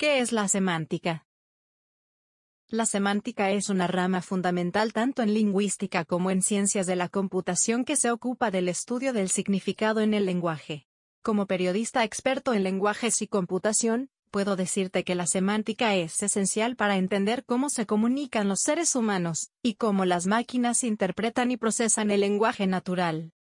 ¿Qué es la semántica? La semántica es una rama fundamental tanto en lingüística como en ciencias de la computación que se ocupa del estudio del significado en el lenguaje. Como periodista experto en lenguajes y computación, puedo decirte que la semántica es esencial para entender cómo se comunican los seres humanos, y cómo las máquinas interpretan y procesan el lenguaje natural.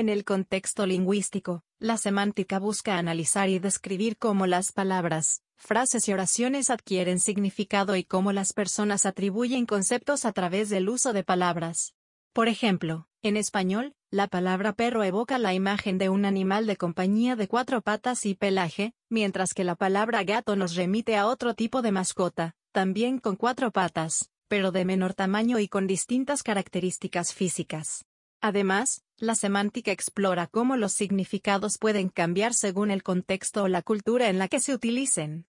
En el contexto lingüístico, la semántica busca analizar y describir cómo las palabras, frases y oraciones adquieren significado y cómo las personas atribuyen conceptos a través del uso de palabras. Por ejemplo, en español, la palabra perro evoca la imagen de un animal de compañía de cuatro patas y pelaje, mientras que la palabra gato nos remite a otro tipo de mascota, también con cuatro patas, pero de menor tamaño y con distintas características físicas. Además, la semántica explora cómo los significados pueden cambiar según el contexto o la cultura en la que se utilicen.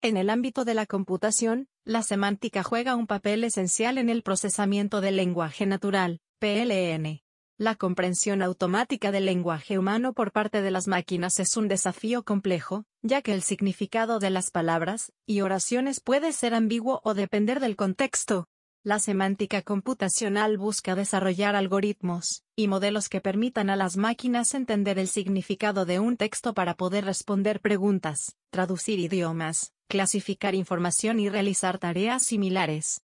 En el ámbito de la computación, la semántica juega un papel esencial en el procesamiento del lenguaje natural, PLN. La comprensión automática del lenguaje humano por parte de las máquinas es un desafío complejo, ya que el significado de las palabras y oraciones puede ser ambiguo o depender del contexto. La semántica computacional busca desarrollar algoritmos y modelos que permitan a las máquinas entender el significado de un texto para poder responder preguntas, traducir idiomas, clasificar información y realizar tareas similares.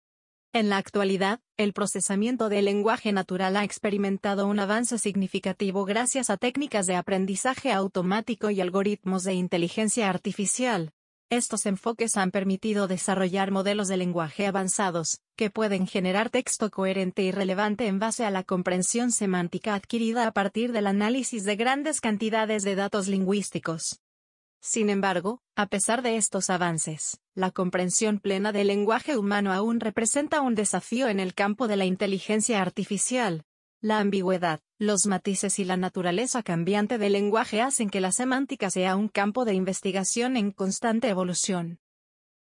En la actualidad, el procesamiento del lenguaje natural ha experimentado un avance significativo gracias a técnicas de aprendizaje automático y algoritmos de inteligencia artificial, estos enfoques han permitido desarrollar modelos de lenguaje avanzados, que pueden generar texto coherente y relevante en base a la comprensión semántica adquirida a partir del análisis de grandes cantidades de datos lingüísticos. Sin embargo, a pesar de estos avances, la comprensión plena del lenguaje humano aún representa un desafío en el campo de la inteligencia artificial, la ambigüedad, los matices y la naturaleza cambiante del lenguaje hacen que la semántica sea un campo de investigación en constante evolución.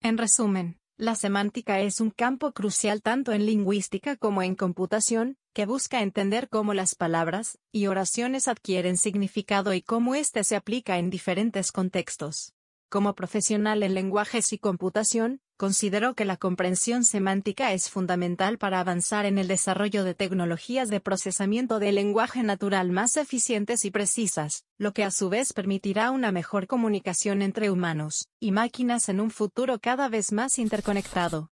En resumen, la semántica es un campo crucial tanto en lingüística como en computación, que busca entender cómo las palabras y oraciones adquieren significado y cómo éste se aplica en diferentes contextos. Como profesional en lenguajes y computación, considero que la comprensión semántica es fundamental para avanzar en el desarrollo de tecnologías de procesamiento del lenguaje natural más eficientes y precisas, lo que a su vez permitirá una mejor comunicación entre humanos y máquinas en un futuro cada vez más interconectado.